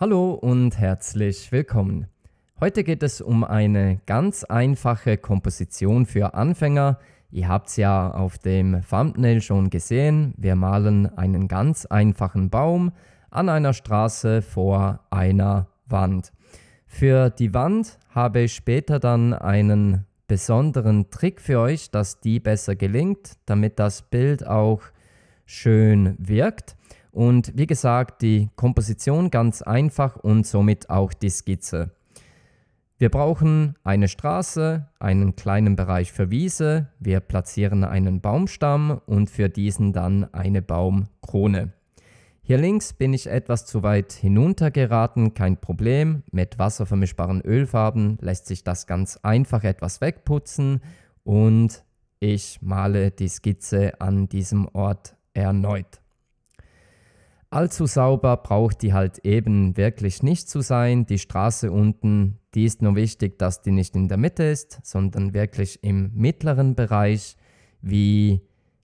Hallo und herzlich willkommen. Heute geht es um eine ganz einfache Komposition für Anfänger. Ihr habt es ja auf dem Thumbnail schon gesehen. Wir malen einen ganz einfachen Baum an einer Straße vor einer Wand. Für die Wand habe ich später dann einen besonderen Trick für euch, dass die besser gelingt, damit das Bild auch schön wirkt. Und wie gesagt, die Komposition ganz einfach und somit auch die Skizze. Wir brauchen eine Straße, einen kleinen Bereich für Wiese, wir platzieren einen Baumstamm und für diesen dann eine Baumkrone. Hier links bin ich etwas zu weit hinuntergeraten, kein Problem. Mit wasservermischbaren Ölfarben lässt sich das ganz einfach etwas wegputzen und ich male die Skizze an diesem Ort erneut. Allzu sauber braucht die halt eben wirklich nicht zu sein. Die Straße unten, die ist nur wichtig, dass die nicht in der Mitte ist, sondern wirklich im mittleren Bereich, wie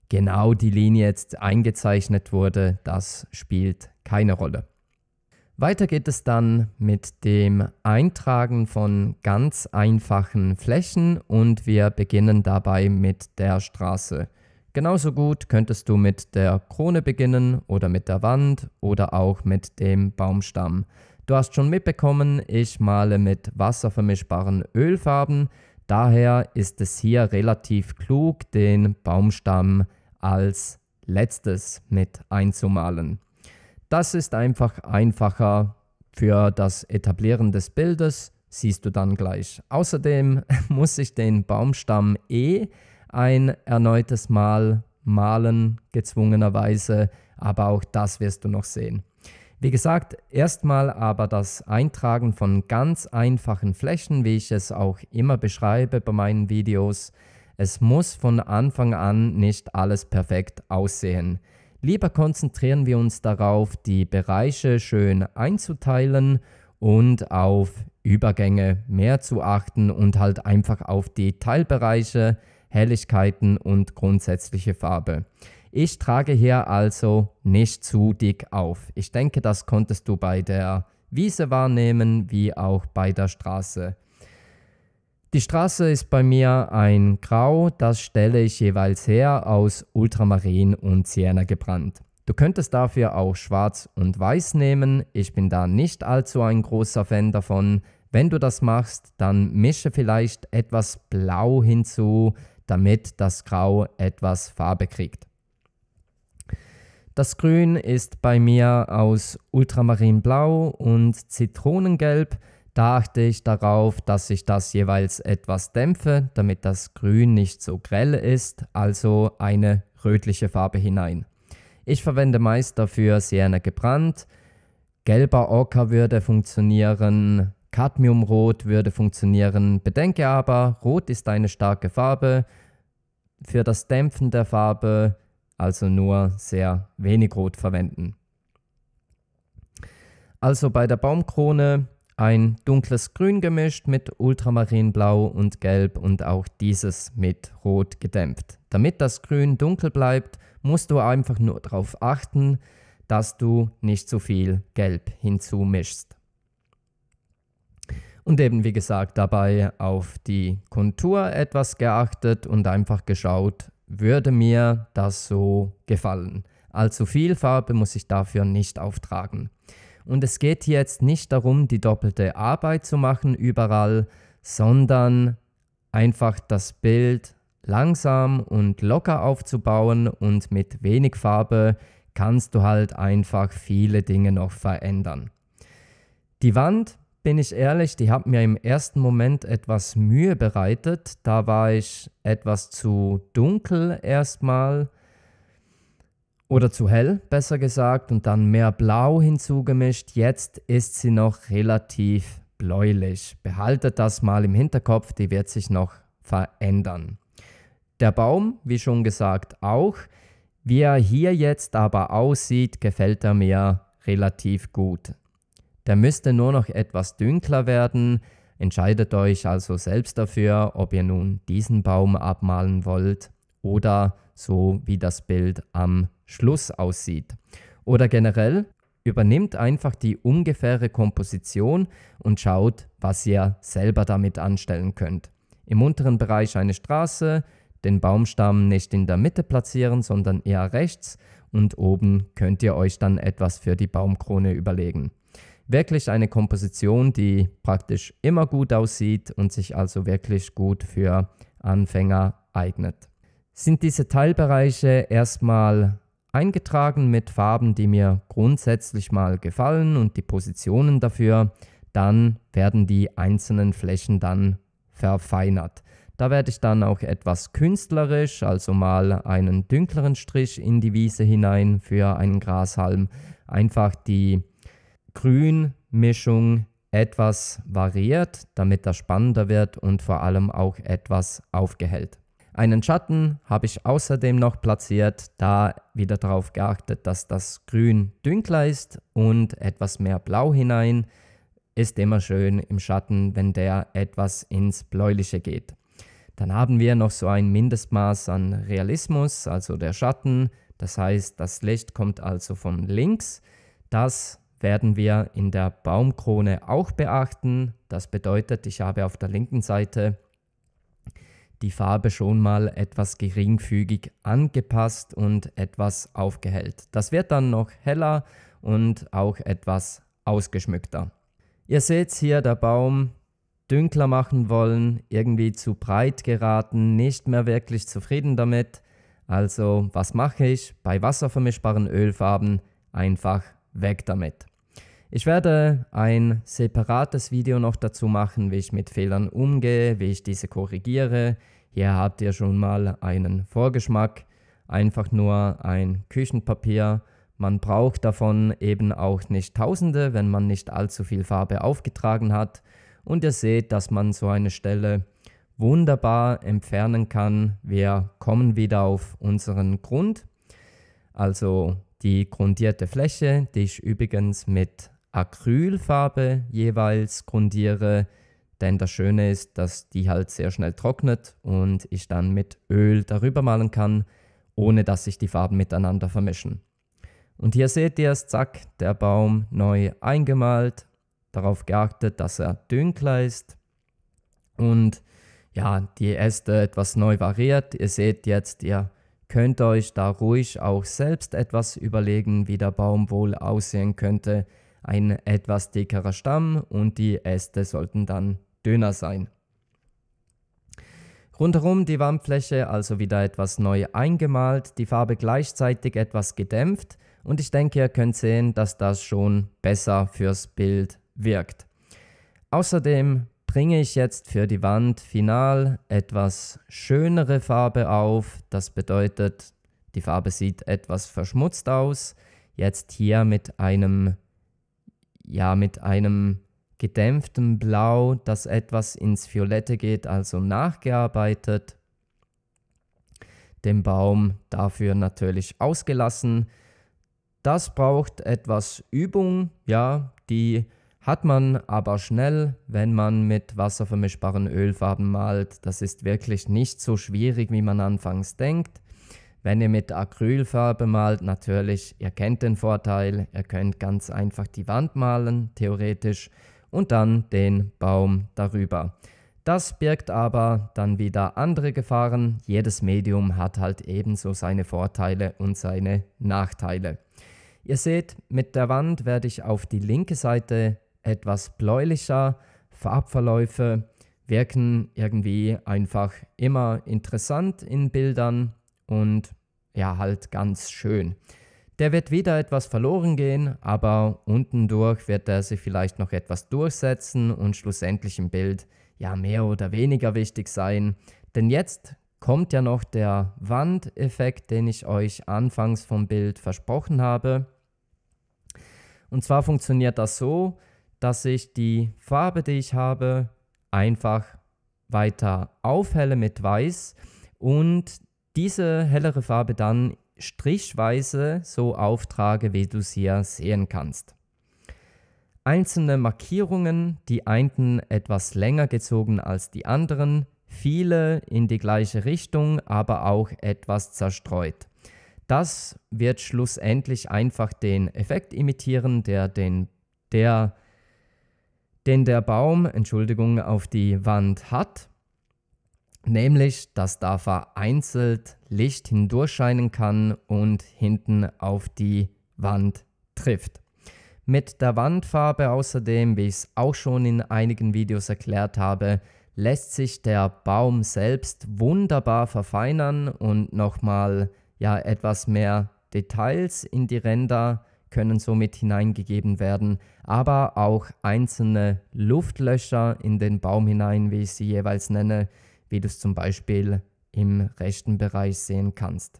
genau die Linie jetzt eingezeichnet wurde, das spielt keine Rolle. Weiter geht es dann mit dem Eintragen von ganz einfachen Flächen und wir beginnen dabei mit der Straße Genauso gut könntest du mit der Krone beginnen oder mit der Wand oder auch mit dem Baumstamm. Du hast schon mitbekommen, ich male mit wasservermischbaren Ölfarben, daher ist es hier relativ klug, den Baumstamm als letztes mit einzumalen. Das ist einfach einfacher für das Etablieren des Bildes, siehst du dann gleich. Außerdem muss ich den Baumstamm eh ein erneutes Mal malen, gezwungenerweise, aber auch das wirst du noch sehen. Wie gesagt, erstmal aber das Eintragen von ganz einfachen Flächen, wie ich es auch immer beschreibe bei meinen Videos. Es muss von Anfang an nicht alles perfekt aussehen. Lieber konzentrieren wir uns darauf, die Bereiche schön einzuteilen und auf Übergänge mehr zu achten und halt einfach auf die Teilbereiche, Helligkeiten und grundsätzliche Farbe. Ich trage hier also nicht zu dick auf. Ich denke, das konntest du bei der Wiese wahrnehmen, wie auch bei der Straße. Die Straße ist bei mir ein Grau, das stelle ich jeweils her aus Ultramarin und Sienna gebrannt. Du könntest dafür auch Schwarz und Weiß nehmen, ich bin da nicht allzu ein großer Fan davon. Wenn du das machst, dann mische vielleicht etwas Blau hinzu, damit das Grau etwas Farbe kriegt. Das Grün ist bei mir aus Ultramarinblau und Zitronengelb. Da achte ich darauf, dass ich das jeweils etwas dämpfe, damit das Grün nicht so grell ist, also eine rötliche Farbe hinein. Ich verwende meist dafür Sienna gebrannt. Gelber Ocker würde funktionieren, Cadmiumrot würde funktionieren. Bedenke aber, Rot ist eine starke Farbe. Für das Dämpfen der Farbe also nur sehr wenig Rot verwenden. Also bei der Baumkrone ein dunkles Grün gemischt mit Ultramarinblau und Gelb und auch dieses mit Rot gedämpft. Damit das Grün dunkel bleibt, musst du einfach nur darauf achten, dass du nicht zu viel Gelb hinzumischst und eben wie gesagt dabei auf die Kontur etwas geachtet und einfach geschaut, würde mir das so gefallen. Allzu viel Farbe muss ich dafür nicht auftragen. Und es geht jetzt nicht darum, die doppelte Arbeit zu machen überall, sondern einfach das Bild langsam und locker aufzubauen und mit wenig Farbe kannst du halt einfach viele Dinge noch verändern. Die Wand bin ich ehrlich, die hat mir im ersten Moment etwas Mühe bereitet. Da war ich etwas zu dunkel erstmal oder zu hell, besser gesagt, und dann mehr blau hinzugemischt. Jetzt ist sie noch relativ bläulich. Behaltet das mal im Hinterkopf, die wird sich noch verändern. Der Baum, wie schon gesagt, auch. Wie er hier jetzt aber aussieht, gefällt er mir relativ gut. Der müsste nur noch etwas dünkler werden. Entscheidet euch also selbst dafür, ob ihr nun diesen Baum abmalen wollt oder so wie das Bild am Schluss aussieht. Oder generell übernimmt einfach die ungefähre Komposition und schaut, was ihr selber damit anstellen könnt. Im unteren Bereich eine Straße, den Baumstamm nicht in der Mitte platzieren, sondern eher rechts und oben könnt ihr euch dann etwas für die Baumkrone überlegen. Wirklich eine Komposition, die praktisch immer gut aussieht und sich also wirklich gut für Anfänger eignet. Sind diese Teilbereiche erstmal eingetragen mit Farben, die mir grundsätzlich mal gefallen und die Positionen dafür, dann werden die einzelnen Flächen dann verfeinert. Da werde ich dann auch etwas künstlerisch, also mal einen dünkleren Strich in die Wiese hinein für einen Grashalm, einfach die Grünmischung etwas variiert, damit das spannender wird und vor allem auch etwas aufgehellt. Einen Schatten habe ich außerdem noch platziert, da wieder darauf geachtet, dass das Grün dünkler ist und etwas mehr Blau hinein ist immer schön im Schatten, wenn der etwas ins Bläuliche geht. Dann haben wir noch so ein Mindestmaß an Realismus, also der Schatten. Das heißt, das Licht kommt also von links. Das werden wir in der Baumkrone auch beachten. Das bedeutet, ich habe auf der linken Seite die Farbe schon mal etwas geringfügig angepasst und etwas aufgehellt. Das wird dann noch heller und auch etwas ausgeschmückter. Ihr seht hier, der Baum dünkler machen wollen, irgendwie zu breit geraten, nicht mehr wirklich zufrieden damit. Also was mache ich? Bei wasservermischbaren Ölfarben einfach weg damit. Ich werde ein separates Video noch dazu machen, wie ich mit Fehlern umgehe, wie ich diese korrigiere. Hier habt ihr schon mal einen Vorgeschmack. Einfach nur ein Küchenpapier. Man braucht davon eben auch nicht Tausende, wenn man nicht allzu viel Farbe aufgetragen hat. Und ihr seht, dass man so eine Stelle wunderbar entfernen kann. Wir kommen wieder auf unseren Grund, also die grundierte Fläche, die ich übrigens mit Acrylfarbe jeweils grundiere, denn das Schöne ist, dass die halt sehr schnell trocknet und ich dann mit Öl darüber malen kann, ohne dass sich die Farben miteinander vermischen. Und hier seht ihr es, zack, der Baum neu eingemalt, darauf geachtet, dass er dünkler ist und ja, die Äste etwas neu variiert. Ihr seht jetzt, ihr könnt euch da ruhig auch selbst etwas überlegen, wie der Baum wohl aussehen könnte, ein etwas dickerer Stamm und die Äste sollten dann dünner sein. Rundherum die Wandfläche also wieder etwas neu eingemalt, die Farbe gleichzeitig etwas gedämpft und ich denke, ihr könnt sehen, dass das schon besser fürs Bild wirkt. Außerdem bringe ich jetzt für die Wand final etwas schönere Farbe auf. Das bedeutet, die Farbe sieht etwas verschmutzt aus. Jetzt hier mit einem ja mit einem gedämpften Blau, das etwas ins Violette geht, also nachgearbeitet. Den Baum dafür natürlich ausgelassen. Das braucht etwas Übung, ja, die hat man aber schnell, wenn man mit wasservermischbaren Ölfarben malt. Das ist wirklich nicht so schwierig, wie man anfangs denkt. Wenn ihr mit Acrylfarbe malt, natürlich, ihr kennt den Vorteil, ihr könnt ganz einfach die Wand malen, theoretisch, und dann den Baum darüber. Das birgt aber dann wieder andere Gefahren. Jedes Medium hat halt ebenso seine Vorteile und seine Nachteile. Ihr seht, mit der Wand werde ich auf die linke Seite etwas bläulicher. Farbverläufe wirken irgendwie einfach immer interessant in Bildern und ja, halt ganz schön. Der wird wieder etwas verloren gehen, aber unten durch wird er sich vielleicht noch etwas durchsetzen und schlussendlich im Bild ja mehr oder weniger wichtig sein. Denn jetzt kommt ja noch der Wandeffekt, den ich euch anfangs vom Bild versprochen habe. Und zwar funktioniert das so, dass ich die Farbe, die ich habe, einfach weiter aufhelle mit Weiß und diese hellere Farbe dann strichweise so auftrage, wie du sie hier sehen kannst. Einzelne Markierungen, die einen etwas länger gezogen als die anderen, viele in die gleiche Richtung, aber auch etwas zerstreut. Das wird schlussendlich einfach den Effekt imitieren, der den, der, den der Baum, Entschuldigung, auf die Wand hat nämlich dass da vereinzelt Licht hindurchscheinen kann und hinten auf die Wand trifft. Mit der Wandfarbe außerdem, wie ich es auch schon in einigen Videos erklärt habe, lässt sich der Baum selbst wunderbar verfeinern und nochmal ja etwas mehr Details in die Ränder können somit hineingegeben werden, aber auch einzelne Luftlöcher in den Baum hinein, wie ich sie jeweils nenne, wie du es zum Beispiel im rechten Bereich sehen kannst.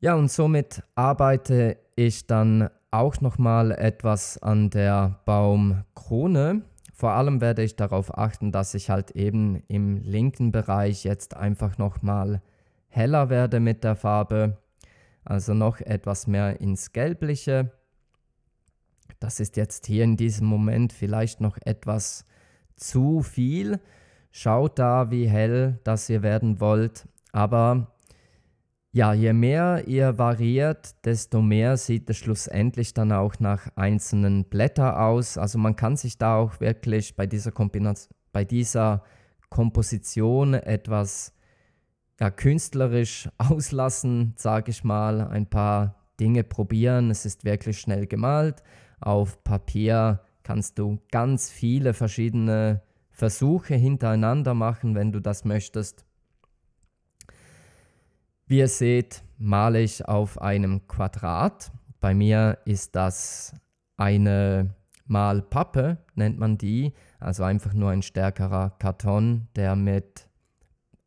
Ja, und somit arbeite ich dann auch nochmal etwas an der Baumkrone. Vor allem werde ich darauf achten, dass ich halt eben im linken Bereich jetzt einfach nochmal heller werde mit der Farbe. Also noch etwas mehr ins Gelbliche. Das ist jetzt hier in diesem Moment vielleicht noch etwas zu viel. Schaut da, wie hell das ihr werden wollt. Aber ja, je mehr ihr variiert, desto mehr sieht es schlussendlich dann auch nach einzelnen Blättern aus. Also man kann sich da auch wirklich bei dieser, Kombination, bei dieser Komposition etwas ja, künstlerisch auslassen, sage ich mal, ein paar Dinge probieren. Es ist wirklich schnell gemalt. Auf Papier kannst du ganz viele verschiedene Versuche hintereinander machen, wenn du das möchtest. Wie ihr seht, male ich auf einem Quadrat. Bei mir ist das eine Malpappe, nennt man die. Also einfach nur ein stärkerer Karton, der mit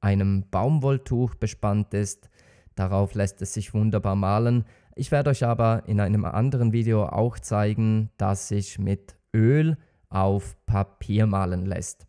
einem Baumwolltuch bespannt ist. Darauf lässt es sich wunderbar malen. Ich werde euch aber in einem anderen Video auch zeigen, dass ich mit Öl auf Papier malen lässt.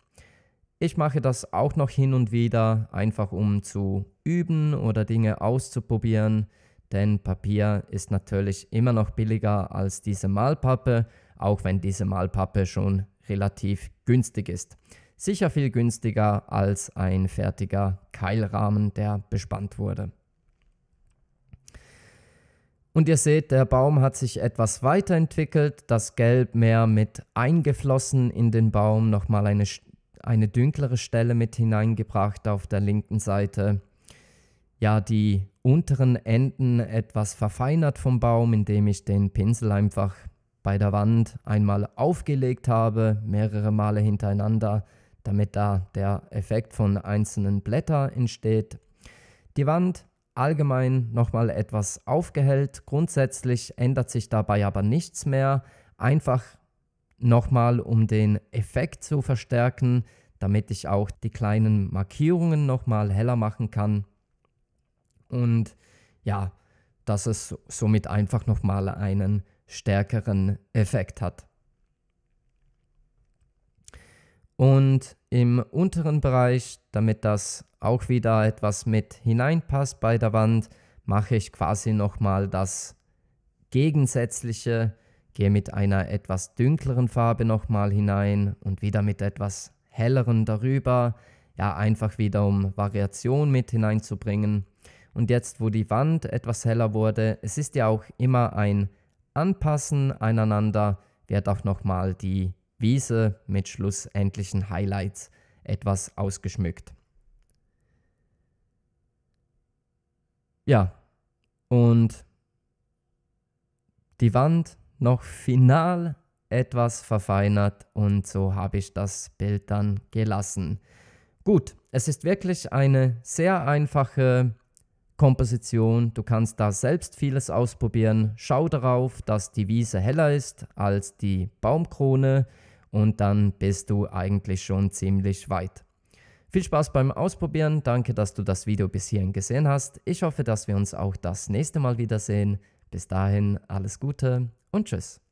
Ich mache das auch noch hin und wieder, einfach um zu üben oder Dinge auszuprobieren, denn Papier ist natürlich immer noch billiger als diese Malpappe, auch wenn diese Malpappe schon relativ günstig ist. Sicher viel günstiger als ein fertiger Keilrahmen, der bespannt wurde. Und ihr seht, der Baum hat sich etwas weiterentwickelt, das Gelb mehr mit eingeflossen in den Baum, nochmal eine, eine dünklere Stelle mit hineingebracht auf der linken Seite. Ja, die unteren Enden etwas verfeinert vom Baum, indem ich den Pinsel einfach bei der Wand einmal aufgelegt habe, mehrere Male hintereinander, damit da der Effekt von einzelnen Blättern entsteht. Die Wand allgemein nochmal etwas aufgehellt. Grundsätzlich ändert sich dabei aber nichts mehr. Einfach nochmal, um den Effekt zu verstärken, damit ich auch die kleinen Markierungen nochmal heller machen kann. Und ja, dass es somit einfach nochmal einen stärkeren Effekt hat. Und im unteren Bereich, damit das auch wieder etwas mit hineinpasst bei der Wand, mache ich quasi nochmal das Gegensätzliche, gehe mit einer etwas dünkleren Farbe nochmal hinein und wieder mit etwas helleren darüber. Ja, einfach wieder um Variation mit hineinzubringen. Und jetzt, wo die Wand etwas heller wurde, es ist ja auch immer ein Anpassen aneinander, wird auch nochmal die Wiese mit schlussendlichen Highlights etwas ausgeschmückt. Ja, und die Wand noch final etwas verfeinert und so habe ich das Bild dann gelassen. Gut, es ist wirklich eine sehr einfache Komposition. Du kannst da selbst vieles ausprobieren. Schau darauf, dass die Wiese heller ist als die Baumkrone und dann bist du eigentlich schon ziemlich weit. Viel Spaß beim Ausprobieren, danke, dass du das Video bis hierhin gesehen hast. Ich hoffe, dass wir uns auch das nächste Mal wiedersehen. Bis dahin alles Gute und tschüss.